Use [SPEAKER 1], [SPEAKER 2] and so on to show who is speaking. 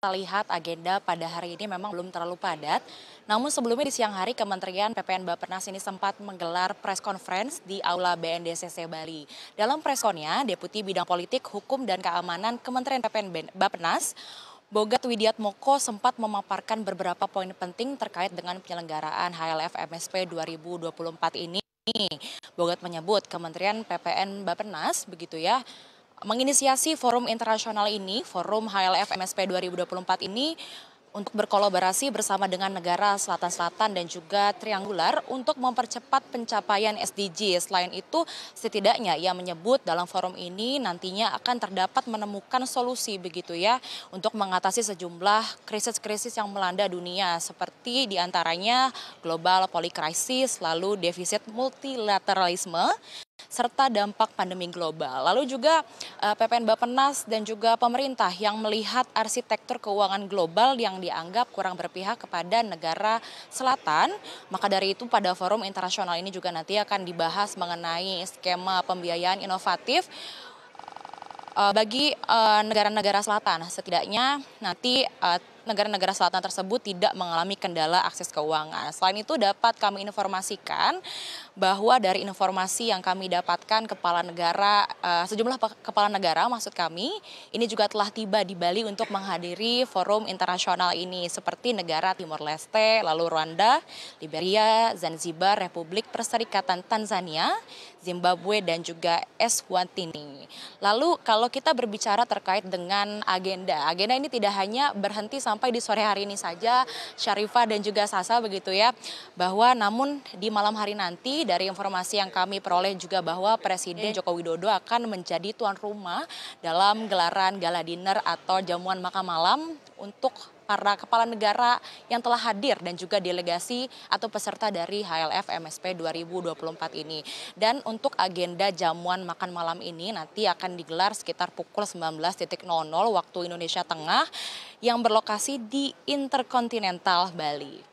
[SPEAKER 1] Kita lihat agenda pada hari ini memang belum terlalu padat. Namun sebelumnya di siang hari Kementerian PPN Bapenas ini sempat menggelar press conference di Aula BNDCC Bali. Dalam preskonnya, Deputi Bidang Politik, Hukum dan Keamanan Kementerian PPN Bapenas Bogat Widiat Moko sempat memaparkan beberapa poin penting terkait dengan penyelenggaraan HLF MSP 2024 ini. Bogat menyebut Kementerian PPN Bapenas begitu ya menginisiasi forum internasional ini, forum HLF MSP 2024 ini untuk berkolaborasi bersama dengan negara selatan-selatan dan juga triangular untuk mempercepat pencapaian SDG. Selain itu, setidaknya ia menyebut dalam forum ini nantinya akan terdapat menemukan solusi begitu ya untuk mengatasi sejumlah krisis-krisis yang melanda dunia seperti diantaranya global polikrisis, lalu defisit multilateralisme, serta dampak pandemi global. Lalu juga eh, PPN Bapenas dan juga pemerintah yang melihat arsitektur keuangan global yang dianggap kurang berpihak kepada negara selatan. Maka dari itu pada forum internasional ini juga nanti akan dibahas mengenai skema pembiayaan inovatif eh, bagi eh, negara-negara selatan. Setidaknya nanti negara-negara selatan tersebut tidak mengalami kendala akses keuangan. Selain itu dapat kami informasikan bahwa dari informasi yang kami dapatkan kepala negara eh, sejumlah kepala negara maksud kami ini juga telah tiba di Bali untuk menghadiri forum internasional ini seperti negara Timor Leste, lalu Rwanda, Liberia, Zanzibar, Republik Perserikatan Tanzania, Zimbabwe dan juga Eswatini. Lalu kalau kita berbicara terkait dengan agenda, agenda ini tidak hanya berhenti sampai sampai di sore hari ini saja Syarifah dan juga Sasa begitu ya bahwa namun di malam hari nanti dari informasi yang kami peroleh juga bahwa Presiden iya. Joko Widodo akan menjadi tuan rumah dalam gelaran gala dinner atau jamuan makan malam untuk para kepala negara yang telah hadir dan juga delegasi atau peserta dari HLF MSP 2024 ini. Dan untuk agenda jamuan makan malam ini nanti akan digelar sekitar pukul 19.00 waktu Indonesia Tengah yang berlokasi di Intercontinental Bali.